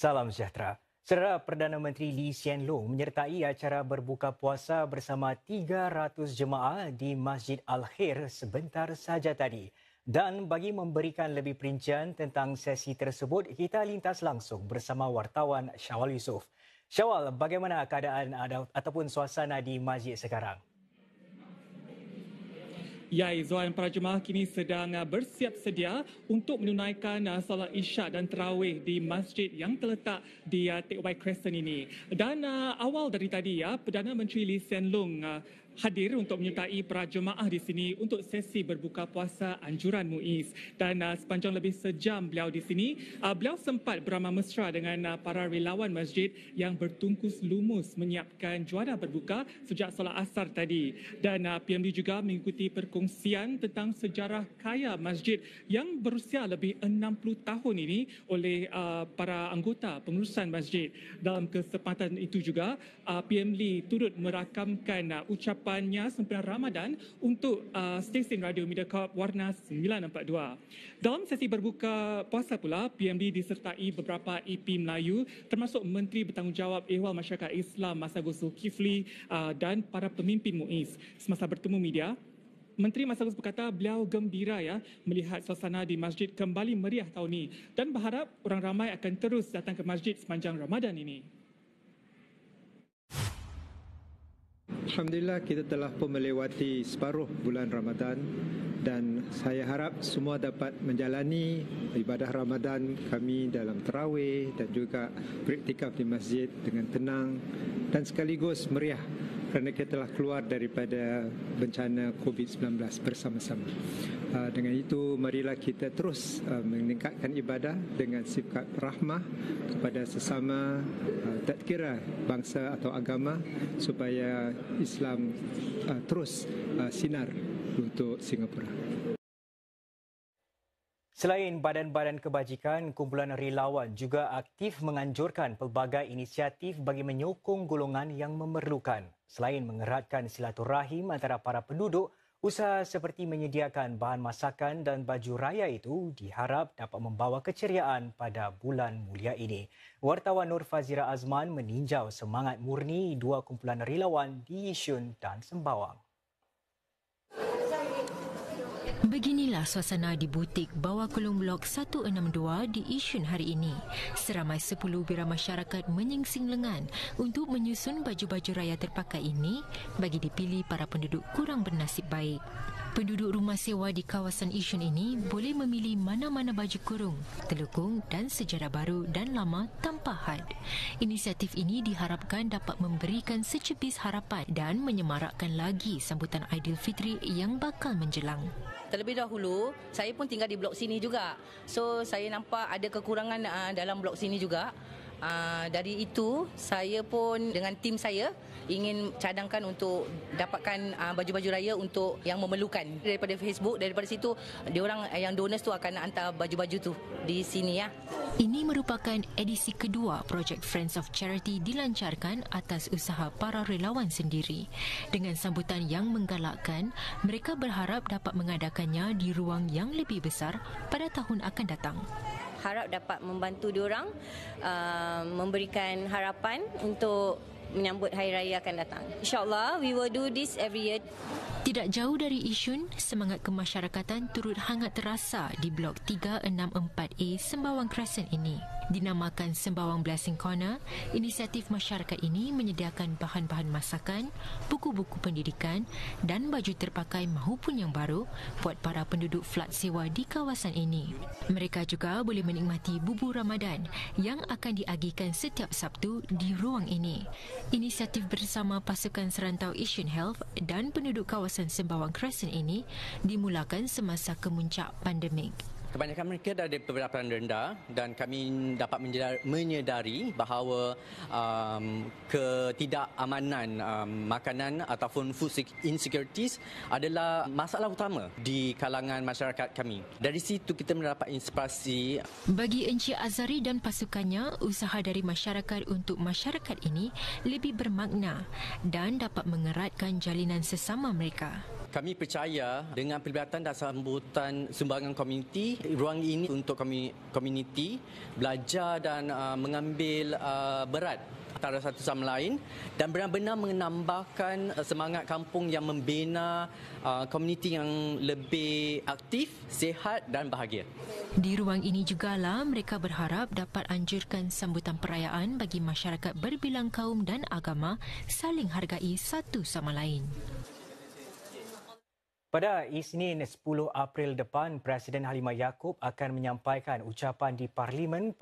Salam sejahtera. Saudara Perdana Menteri Lee Hsien Loong menyertai acara berbuka puasa bersama 300 jemaah di Masjid Al-Khair sebentar saja tadi. Dan bagi memberikan lebih perincian tentang sesi tersebut, kita lintas langsung bersama wartawan Syawal Yusof. Syawal, bagaimana keadaan ada, ataupun suasana di masjid sekarang? Ya, para jemaah kini sedang ah, bersiap sedia untuk menunaikan ah, salat isyak dan terawih di masjid yang terletak di ah, Teck Whye Crescent ini. Dan awal dari tadi, ya, Perdana Menteri Lee Hsien Loong hadir untuk menyertai para jemaah di sini untuk sesi berbuka puasa anjuran Muiz dan uh, sepanjang lebih sejam beliau di sini uh, beliau sempat beramah mesra dengan uh, para relawan masjid yang bertungkus lumus menyiapkan juara berbuka sejak solat asar tadi dan uh, PMD juga mengikuti perkongsian tentang sejarah kaya masjid yang berusia lebih 60 tahun ini oleh uh, para anggota pengurusan masjid dalam kesempatan itu juga uh, PMD turut merakamkan uh, ucapan kedepannya sempena Ramadan untuk uh, stesen radio Mediacorp Warna 942. Dalam sesi berbuka puasa pula, PMD disertai beberapa EP Melayu termasuk Menteri Bertanggungjawab Ehwal Masyarakat Islam Masagos Zulkifli uh, dan para pemimpin MUIS semasa bertemu media. Menteri Masagus berkata beliau gembira ya melihat suasana di masjid kembali meriah tahun ini dan berharap orang ramai akan terus datang ke masjid sepanjang Ramadan ini. Alhamdulillah kita telah pun melewati separuh bulan Ramadan dan saya harap semua dapat menjalani ibadah Ramadan kami dalam terawih dan juga beriktikaf di masjid dengan tenang dan sekaligus meriah kerana kita telah keluar daripada bencana COVID-19 bersama-sama. Ah, dengan itu, marilah kita terus ah, meningkatkan ibadah dengan sifat rahmah kepada sesama uh, ah, tak kira bangsa atau agama supaya Islam terus sinar untuk Singapura. Selain badan-badan kebajikan, kumpulan relawan juga aktif menganjurkan pelbagai inisiatif bagi menyokong golongan yang memerlukan. Selain mengeratkan silaturahim antara para penduduk, usaha seperti menyediakan bahan masakan dan baju raya itu diharap dapat membawa keceriaan pada bulan mulia ini. Wartawan Nur Fazira Azman meninjau semangat murni dua kumpulan relawan di Yishun dan Sembawang. Beginilah suasana di butik bawah kolong blok 162 di Isun hari ini. Seramai 10 bira masyarakat menyingsing lengan untuk menyusun baju-baju raya terpakai ini bagi dipilih para penduduk kurang bernasib baik. Penduduk rumah sewa di kawasan Isun ini boleh memilih mana-mana baju kurung, telukung dan sejarah baru dan lama tanpa had. Inisiatif ini diharapkan dapat memberikan secepis harapan dan menyemarakkan lagi sambutan Aidilfitri yang bakal menjelang. Terlebih dahulu, saya pun tinggal di blok sini juga. So, saya nampak ada kekurangan ah, dalam blok sini juga. Ah, dari itu saya pun dengan tim saya ingin cadangkan untuk dapatkan uh, baju-baju raya untuk yang memerlukan daripada Facebook daripada situ dia orang eh, yang donors tu akan hantar baju-baju tu di sini ya. Ini merupakan edisi kedua projek Friends of Charity dilancarkan atas usaha para relawan sendiri. Dengan sambutan yang menggalakkan, mereka berharap dapat mengadakannya di ruang yang lebih besar pada tahun akan datang harap dapat membantu diorang uh, memberikan harapan untuk menyambut hari raya akan datang. InsyaAllah, we will do this every year. Tidak jauh dari Isun, semangat kemasyarakatan turut hangat terasa di blok 364A Sembawang Crescent ini dinamakan Sembawang Blessing Corner, inisiatif masyarakat ini menyediakan bahan-bahan masakan, buku-buku pendidikan dan baju terpakai mahupun yang baru buat para penduduk flat sewa di kawasan ini. Mereka juga boleh menikmati bubur Ramadan yang akan diagihkan setiap Sabtu di ruang ini. Inisiatif bersama pasukan serantau Asian Health dan penduduk kawasan Sembawang Crescent ini dimulakan semasa kemuncak pandemik. Kebanyakan mereka dari pendapatan rendah dan kami dapat menyedari bahawa um, ketidakamanan um, makanan ataupun food insecurities adalah masalah utama di kalangan masyarakat kami. Dari situ kita mendapat inspirasi. Bagi Encik Azari dan pasukannya, usaha dari masyarakat untuk masyarakat ini lebih bermakna dan dapat mengeratkan jalinan sesama mereka kami percaya dengan pelibatan dan sambutan sumbangan komuniti, ruang ini untuk komuniti belajar dan uh, mengambil uh, berat antara satu sama lain dan benar-benar menambahkan uh, semangat kampung yang membina komuniti yang lebih aktif, sihat dan bahagia. Di ruang ini juga lah mereka berharap dapat anjurkan sambutan perayaan bagi masyarakat berbilang kaum dan agama saling hargai satu sama lain. Pada Isnin 10 April depan, Presiden Halimah Yaakob akan menyampaikan ucapan di Parlimen